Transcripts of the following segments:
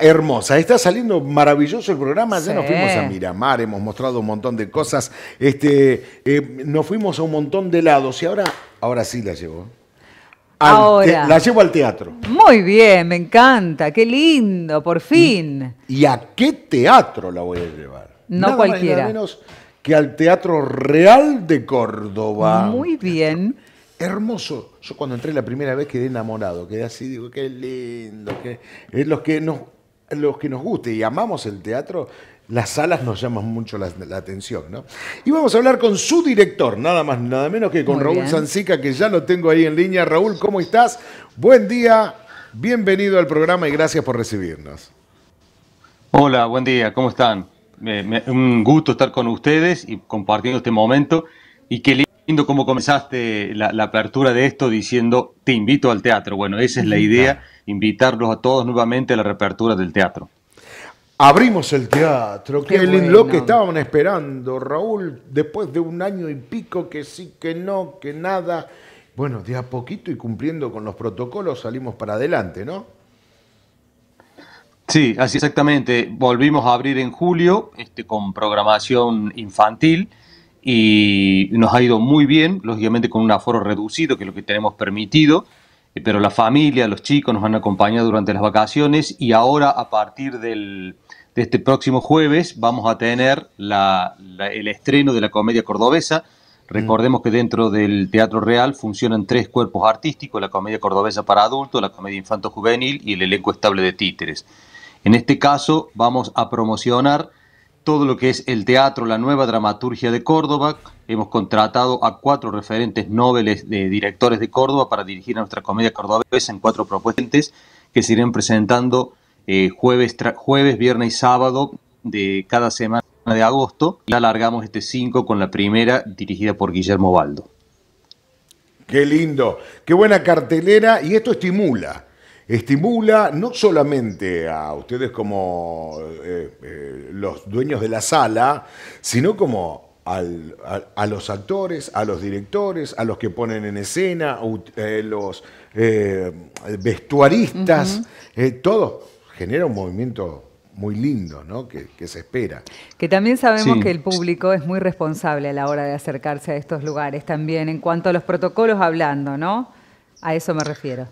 Hermosa, está saliendo maravilloso el programa. Ya nos fuimos a Miramar, hemos mostrado un montón de cosas. Este, eh, nos fuimos a un montón de lados y ahora, ahora sí la llevo. ahora. la llevo al teatro. Muy bien, me encanta, qué lindo, por fin. ¿Y, a qué teatro la voy a llevar? No cualquiera. menos que al Teatro Real de Córdoba. Muy bien hermoso. Yo cuando entré la primera vez quedé enamorado, quedé así, digo, qué lindo. Es Los que nos los que nos guste y amamos el teatro, las salas nos llaman mucho la, atención, ¿no? Y vamos a hablar con su director, nada más, nada menos que con Raúl Sancica, que ya lo tengo ahí en línea. Raúl, ¿cómo estás? Buen día, bienvenido al programa y gracias por recibirnos. Hola, buen día, ¿cómo están? un gusto estar con ustedes y compartiendo este momento. Y qué lindo Lindo cómo comenzaste la, apertura de esto diciendo, te invito al teatro. Bueno, esa es la idea, invitarlos a todos nuevamente a la reapertura del teatro. Abrimos el teatro, que lo que estaban esperando, Raúl, después de un año y pico que sí, que no, que nada. Bueno, de a poquito y cumpliendo con los protocolos salimos para adelante, ¿no? Sí, así exactamente. Volvimos a abrir en julio este, con programación infantil y nos ha ido muy bien, lógicamente con un aforo reducido, que es lo que tenemos permitido, eh, pero la familia, los chicos nos han acompañado durante las vacaciones y ahora a partir de este próximo jueves vamos a tener el estreno de la comedia cordobesa. Mm. Recordemos que dentro del Teatro Real funcionan tres cuerpos artísticos, la comedia cordobesa para adultos, la comedia infanto-juvenil y el elenco estable de títeres. En este caso vamos a promocionar todo lo que es el teatro, la nueva dramaturgia de Córdoba. Hemos contratado a cuatro referentes nobles de directores de Córdoba para dirigir nuestra comedia cordobesa en cuatro propuestas que se irán presentando eh, jueves, jueves, viernes y sábado de cada semana de agosto. Y alargamos este cinco con la primera dirigida por Guillermo Baldo. Qué lindo, qué buena cartelera y esto estimula estimula no solamente a ustedes como eh, eh, los dueños de la sala, sino como a, los actores, a los directores, a los que ponen en escena, eh, los vestuaristas, todo genera un movimiento muy lindo, ¿no? Que, se espera. Que también sabemos que el público es muy responsable a la hora de acercarse a estos lugares también, en cuanto a los protocolos hablando, ¿no? A eso me refiero.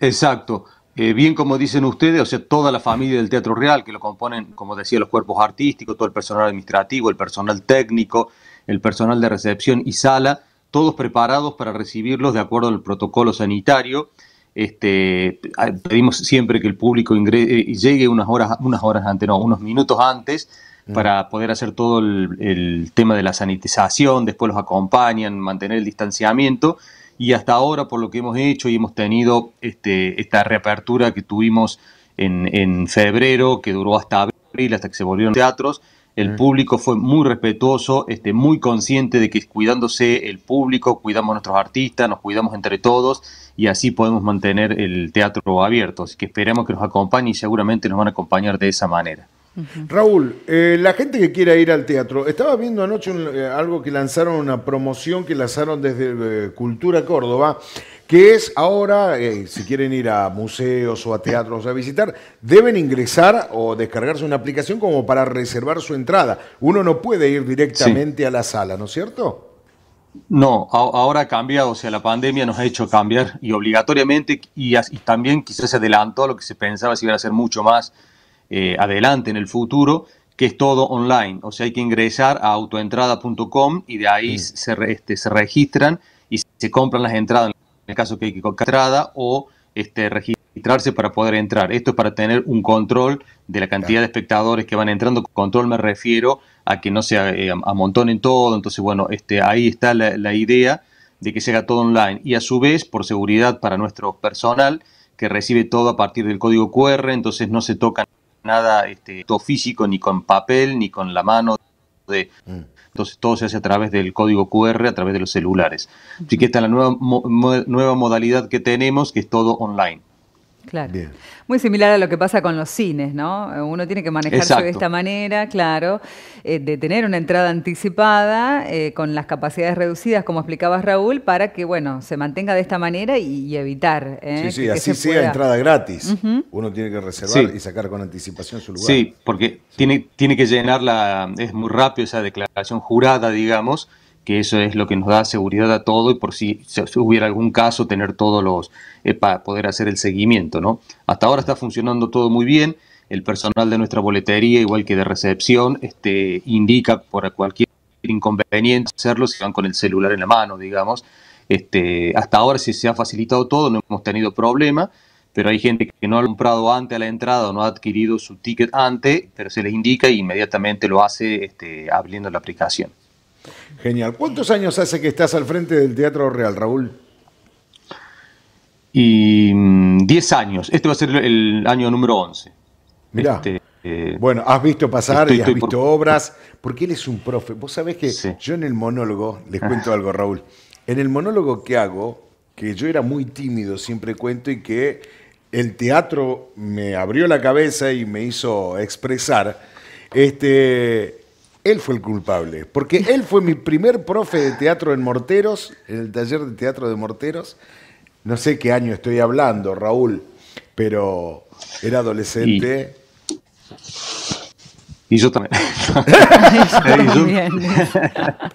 Exacto. Eh, bien como dicen ustedes, o sea, toda la familia del Teatro Real, que lo componen, como decía, los cuerpos artísticos, todo el personal administrativo, el personal técnico, el personal de recepción y sala, todos preparados para recibirlos de acuerdo al protocolo sanitario. Este, pedimos siempre que el público eh, llegue unas horas, unas horas antes, no, unos minutos antes, mm. para poder hacer todo el tema de la sanitización, después los acompañan, mantener el distanciamiento y hasta ahora por lo que hemos hecho y hemos tenido este, esta reapertura que tuvimos en, febrero, que duró hasta abril, hasta que se volvieron teatros, el mm. público fue muy respetuoso, este, muy consciente de que cuidándose el público, cuidamos a nuestros artistas, nos cuidamos entre todos y así podemos mantener el teatro abierto. Así que esperamos que nos acompañe y seguramente nos van a acompañar de esa manera. Raúl, eh, la gente que quiera ir al teatro, estaba viendo anoche eh, algo que lanzaron, una promoción que lanzaron desde eh, Cultura Córdoba, que es ahora, si quieren ir a museos o a teatros a visitar, deben ingresar o descargarse una aplicación como para reservar su entrada. Uno no puede ir directamente a la sala, ¿no es cierto? No, ahora ha cambiado, o sea, la pandemia nos ha hecho cambiar y obligatoriamente y, también quizás se adelantó a lo que se pensaba si iba a ser mucho más eh, adelante en el futuro, que es todo online. O sea, hay que ingresar a autoentrada.com y de ahí se, este, se registran y se compran las entradas en el caso que hay que comprar entrada o este, registrarse para poder entrar. Esto es para tener un control de la cantidad de espectadores que van entrando. Control me refiero a que no se eh, amontonen todo. Entonces, bueno, este, ahí está la, la idea de que se haga todo online. Y a su vez, por seguridad para nuestro personal, que recibe todo a partir del código QR, entonces no se tocan nada este, todo físico, ni con papel, ni con la mano. De, mm. entonces todo se hace a través del código QR, a través de los celulares. Así mm. que esta es la nueva, nueva modalidad que tenemos, que es todo online. Claro. Muy similar a lo que pasa con los cines, ¿no? Uno tiene que manejarse de esta manera, claro, eh, de tener una entrada anticipada eh, con las capacidades reducidas, como explicabas Raúl, para que, bueno, se mantenga de esta manera y, evitar. ¿eh? sí, sí, así sea entrada gratis. Uno tiene que reservar y sacar con anticipación su lugar. Sí, porque Tiene, tiene que llenar Es muy rápido esa declaración jurada, digamos que eso es lo que nos da seguridad a todo y por si, hubiera algún caso tener todos los, eh, para poder hacer el seguimiento, ¿no? Hasta ahora está funcionando todo muy bien, el personal de nuestra boletería, igual que de recepción, este, indica por cualquier inconveniente hacerlo si van con el celular en la mano, digamos. Este, hasta ahora se ha facilitado todo, no hemos tenido problema, pero hay gente que no ha comprado antes a la entrada o no ha adquirido su ticket antes, pero se les indica e inmediatamente lo hace este, abriendo la aplicación. Genial. ¿Cuántos años hace que estás al frente del Teatro Real, Raúl? Y 10 mm, años. Este va a ser el año número 11. Mirá. Este, eh, bueno, has visto pasar y has visto obras, porque él es un profe. Vos sabés que yo en el monólogo, les ah. cuento algo, Raúl. En el monólogo que hago, que yo era muy tímido, siempre cuento, y que el teatro me abrió la cabeza y me hizo expresar, este, él fue el culpable, porque él fue mi primer profe de teatro en Morteros, en el taller de teatro de Morteros. No sé qué año estoy hablando, Raúl, pero era adolescente. Y, yo también.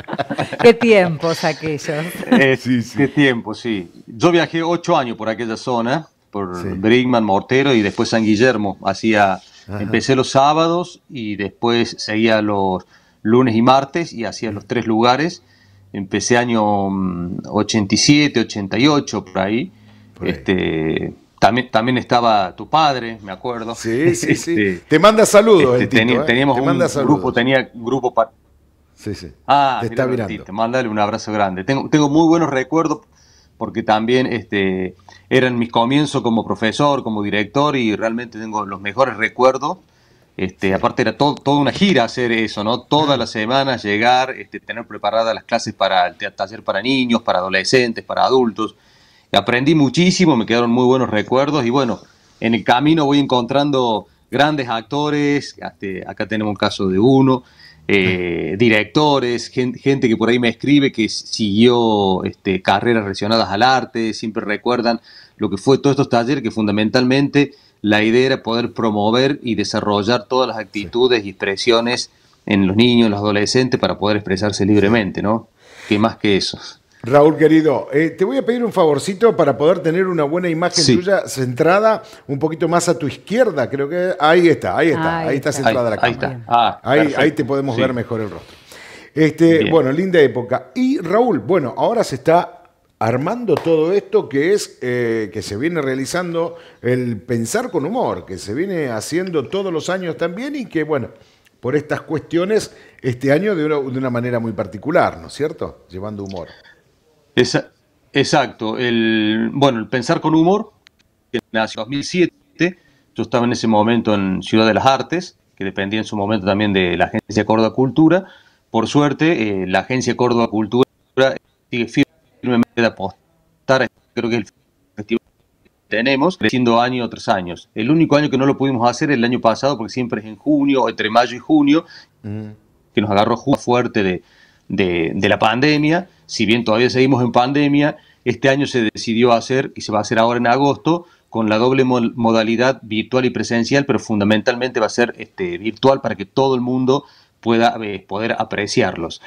qué tiempos aquellos. Eh, sí, sí. Qué tiempos, sí. Yo viajé ocho años por aquella zona, por Brinkman, Mortero y después San Guillermo. Hacía Empecé los sábados y después seguía los lunes y martes y hacía los tres lugares. Empecé año 87, mm, 88, por ahí. Este, también, también estaba tu padre, me acuerdo. Sí, sí, sí. Este, te manda saludos. Este, ¿eh? Teníamos te un grupo, tenía grupo para... Sí, sí. Ah, te está mirando. Te un abrazo grande. tengo muy buenos recuerdos porque también este, eran mis comienzos como profesor, como director, y realmente tengo los mejores recuerdos. Este, aparte era toda una gira hacer eso, ¿no? Todas las semanas llegar, este, tener preparadas las clases para el taller para niños, para adolescentes, para adultos. aprendí muchísimo, me quedaron muy buenos recuerdos y bueno, en el camino voy encontrando grandes actores, este, acá tenemos un caso de uno, eh, directores, gente, que por ahí me escribe que siguió este, carreras relacionadas al arte, siempre recuerdan lo que fue todos estos talleres que fundamentalmente la idea era poder promover y desarrollar todas las actitudes y expresiones en los niños, los adolescentes para poder expresarse libremente, ¿no? Que más que eso. Raúl querido, eh, te voy a pedir un favorcito para poder tener una buena imagen tuya centrada un poquito más a tu izquierda, creo que ahí está, ahí está, ahí, está, centrada la cámara. Ah, ahí, te podemos ver mejor el rostro. Este, bueno, linda época. Y Raúl, bueno, ahora se está armando todo esto que es eh, que se viene realizando el pensar con humor, que se viene haciendo todos los años también y que bueno, por estas cuestiones este año de de una manera muy particular, ¿no es cierto? Llevando humor exacto. El, bueno, el Pensar con Humor, que nació en 2007. Yo estaba en ese momento en Ciudad de las Artes, que dependía en su momento también de la Agencia Córdoba Cultura. Por suerte, eh, la Agencia Córdoba Cultura sigue firmemente de apostar, creo que el festival que tenemos, creciendo año tras año. El único año que no lo pudimos hacer es el año pasado, porque siempre es en junio, entre mayo y junio, mm. que nos agarró fuerte de la pandemia si bien todavía seguimos en pandemia, este año se decidió hacer y se va a hacer ahora en agosto con la doble modalidad virtual y presencial, pero fundamentalmente va a ser este, virtual para que todo el mundo pueda eh, poder apreciarlos.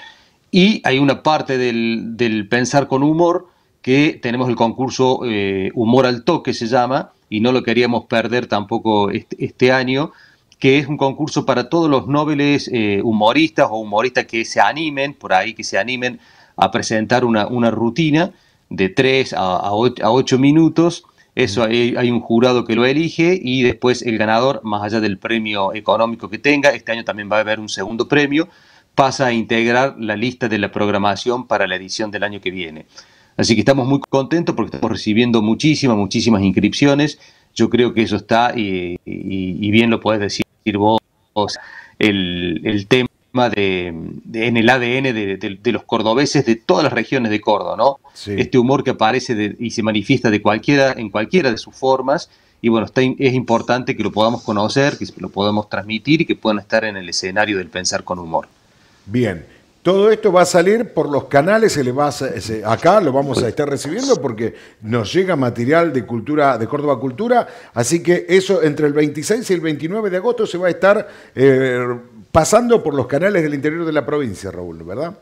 Y hay una parte del, pensar con humor que tenemos el concurso eh, Humor al que se llama, y no lo queríamos perder tampoco este, este, año, que es un concurso para todos los nobles eh, humoristas o humoristas que se animen, por ahí que se animen a presentar una, una rutina de 3 a, 8 minutos. Eso hay, un jurado que lo elige y después el ganador, más allá del premio económico que tenga, este año también va a haber un segundo premio, pasa a integrar la lista de la programación para la edición del año que viene. Así que estamos muy contentos porque estamos recibiendo muchísimas, muchísimas inscripciones. Yo creo que eso está, eh, y, bien lo puedes decir vos, el tema de, en el ADN de, los cordobeses de todas las regiones de Córdoba, ¿no? Este humor que aparece y se manifiesta de cualquiera, en cualquiera de sus formas. Y bueno, es importante que lo podamos conocer, que lo podamos transmitir y que puedan estar en el escenario del pensar con humor. Bien. Todo esto va a salir por los canales, le va acá lo vamos a estar recibiendo porque nos llega material de cultura de Córdoba Cultura, así que eso entre el 26 y el 29 de agosto se va a estar eh, pasando por los canales del interior de la provincia, Raúl, ¿verdad?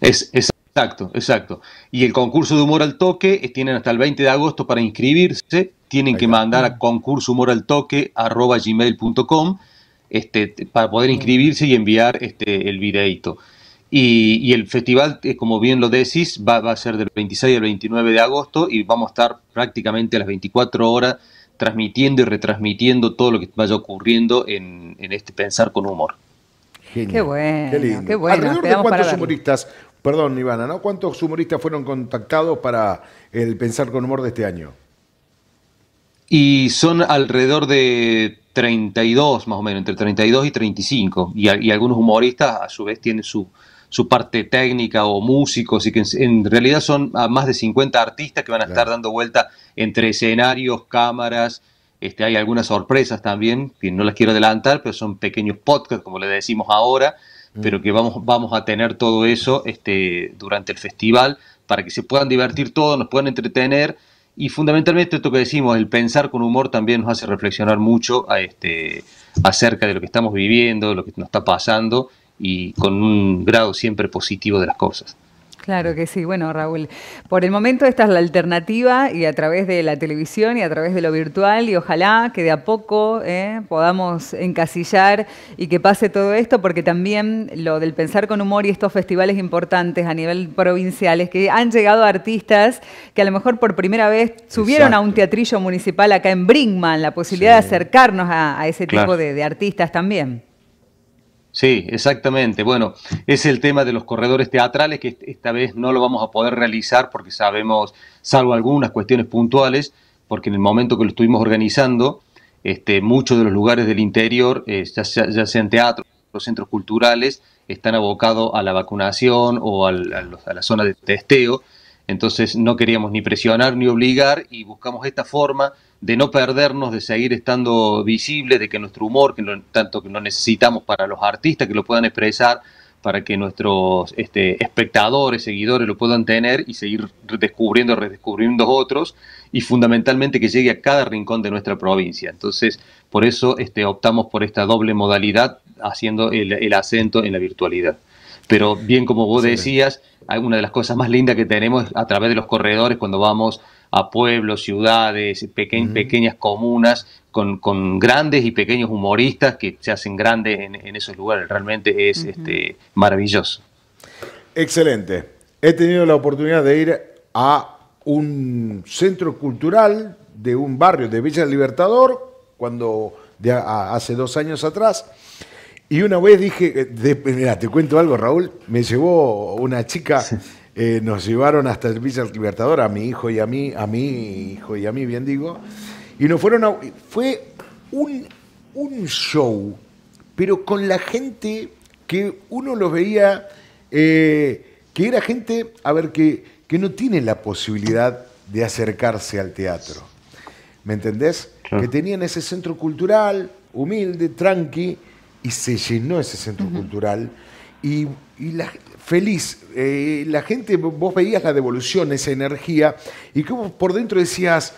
Es, exacto, exacto. Y el concurso de humor al toque eh, tienen hasta el 20 de agosto para inscribirse. Tienen que mandar a concursohumoraltoque.com este, para poder inscribirse y enviar este, el videito. Y, el festival, eh, como bien lo decís, va, va a ser del 26 al 29 de agosto y vamos a estar prácticamente a las 24 horas transmitiendo y retransmitiendo todo lo que vaya ocurriendo en, este pensar con humor. Qué bueno, qué, lindo. Alrededor de cuántos humoristas, perdón Ivana, ¿no? ¿Cuántos humoristas fueron contactados para el pensar con humor de este año? Y son alrededor de 32, más o menos, entre 32 y 35. Y, y algunos humoristas a su vez tienen su, su parte técnica o músicos, y que en, realidad son ah, más de 50 artistas que van a estar dando vuelta entre escenarios, cámaras. Este, hay algunas sorpresas también, que no las quiero adelantar, pero son pequeños podcasts, como le decimos ahora, mm. pero que vamos, vamos a tener todo eso este, durante el festival para que se puedan divertir todos, nos puedan entretener y fundamentalmente esto que decimos, el pensar con humor también nos hace reflexionar mucho a este, acerca de lo que estamos viviendo, lo que nos está pasando y con un grado siempre positivo de las cosas. Claro que sí. Bueno, Raúl, por el momento esta es la alternativa y a través de la televisión y a través de lo virtual y ojalá que de a poco eh, podamos encasillar y que pase todo esto porque también lo del pensar con humor y estos festivales importantes a nivel provincial es que han llegado artistas que a lo mejor por primera vez subieron a un teatrillo municipal acá en Brinkman, la posibilidad de acercarnos a, ese tipo de artistas también. Sí, exactamente. Bueno, es el tema de los corredores teatrales que esta vez no lo vamos a poder realizar porque sabemos, salvo algunas cuestiones puntuales, porque en el momento que lo estuvimos organizando, este, muchos de los lugares del interior, eh, ya, sean teatros los centros culturales, están abocados a la vacunación o a, a la zona de testeo. Entonces no queríamos ni presionar ni obligar y buscamos esta forma de no perdernos, de seguir estando visibles, de que nuestro humor, que tanto que lo necesitamos para los artistas, que lo puedan expresar, para que nuestros este, espectadores, seguidores lo puedan tener y seguir descubriendo, redescubriendo otros, y fundamentalmente que llegue a cada rincón de nuestra provincia. Entonces, por eso este, optamos por esta doble modalidad, haciendo el, acento en la virtualidad. Pero bien como vos decías, una de las cosas más lindas que tenemos a través de los corredores cuando vamos a pueblos, ciudades, pequeñas comunas, con, grandes y pequeños humoristas que se hacen grandes en, esos lugares. Realmente es este, maravilloso. Excelente. He tenido la oportunidad de ir a un centro cultural de un barrio de Villa Libertador, cuando hace dos años atrás. Y una vez dije, eh, mira, te cuento algo, Raúl, me llevó una chica eh, nos llevaron hasta el Villa Libertador, a mi hijo y a mí, a mi hijo y a mí, bien digo, y nos fueron a, Fue un, un show, pero con la gente que uno los veía, eh, que era gente, a ver, que, que no tiene la posibilidad de acercarse al teatro. ¿Me entendés? Que tenían ese centro cultural, humilde, tranqui, y se llenó ese centro cultural y, la, feliz. Eh, la gente, vos veías la devolución, esa energía, y como por dentro decías,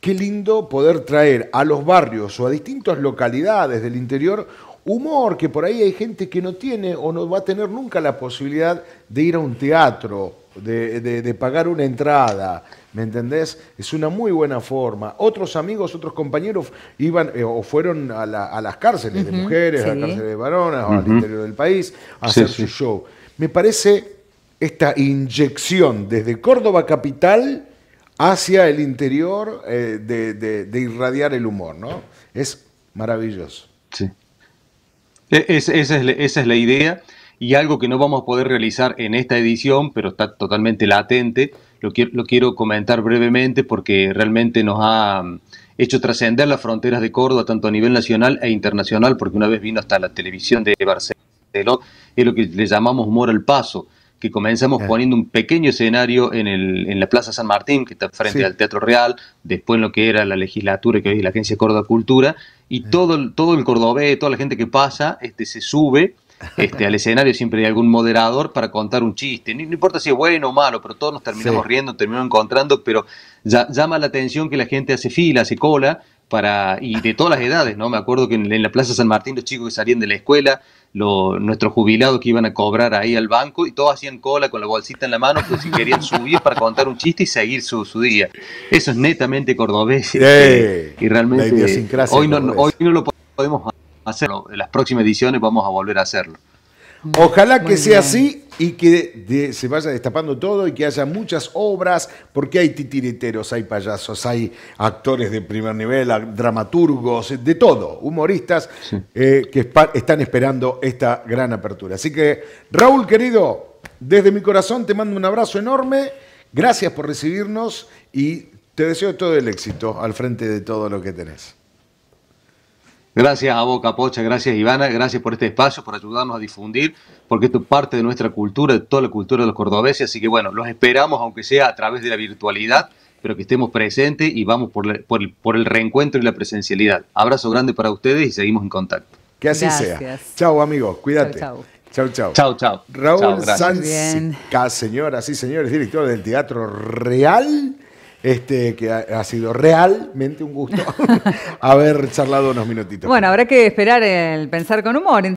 qué lindo poder traer a los barrios o a distintas localidades del interior humor, que por ahí hay gente que no tiene o no va a tener nunca la posibilidad de ir a un teatro de, pagar una entrada, ¿me entendés? Es una muy buena forma. Otros amigos, otros compañeros iban eh, o fueron a, las cárceles de mujeres, a las cárceles de varones o al interior del país, a hacer su show. Me parece esta inyección desde Córdoba capital hacia el interior eh, de, irradiar el humor, ¿no? Es maravilloso. Sí. E, esa, es la, esa es la idea y algo que no vamos a poder realizar en esta edición, pero está totalmente latente, lo, lo quiero comentar brevemente porque realmente nos ha mm, hecho trascender las fronteras de Córdoba, tanto a nivel nacional e internacional, porque una vez vino hasta la televisión de Barcelona, es lo que le llamamos humor al paso, que comenzamos eh. poniendo un pequeño escenario en, el, en, la Plaza San Martín, que está frente al Teatro Real, después en lo que era la legislatura, que hoy es la Agencia Córdoba Cultura, y eh. todo, todo el cordobés, toda la gente que pasa, este, se sube este, al escenario siempre hay algún moderador para contar un chiste. No, importa si es bueno o malo, pero todos nos terminamos riendo, terminamos encontrando, pero llama la atención que la gente hace fila, hace cola, para, y de todas las edades, ¿no? Me acuerdo que en, la Plaza San Martín los chicos que salían de la escuela, nuestros jubilados que iban a cobrar ahí al banco, y todos hacían cola con la bolsita en la mano, pues si querían subir para contar un chiste y seguir su, día. Eso es netamente cordobés. Este, y realmente hoy no, hoy no lo podemos hacerlo. En las próximas ediciones vamos a volver a hacerlo. Ojalá que sea así y que se vaya destapando todo y que haya muchas obras, porque hay titiriteros, hay payasos, hay actores de primer nivel, dramaturgos, de todo, humoristas eh, que están esperando esta gran apertura. Así que, Raúl, querido, desde mi corazón te mando un abrazo enorme, gracias por recibirnos y te deseo todo el éxito al frente de todo lo que tenés. Gracias a Boca Pocha, gracias Ivana, gracias por este espacio, por ayudarnos a difundir, porque esto es parte de nuestra cultura, de toda la cultura de los cordobeses, así que bueno, los esperamos, aunque sea a través de la virtualidad, pero que estemos presentes y vamos por, por, el, reencuentro y la presencialidad. Abrazo grande para ustedes y seguimos en contacto. Que así sea. Chao amigos, cuídate. Chau, chau. Chau, chau. Raúl Sanz, señoras y señores, director del Teatro Real. Este, que ha, ha sido realmente un gusto haber charlado unos minutitos. Bueno, habrá que esperar el pensar con humor.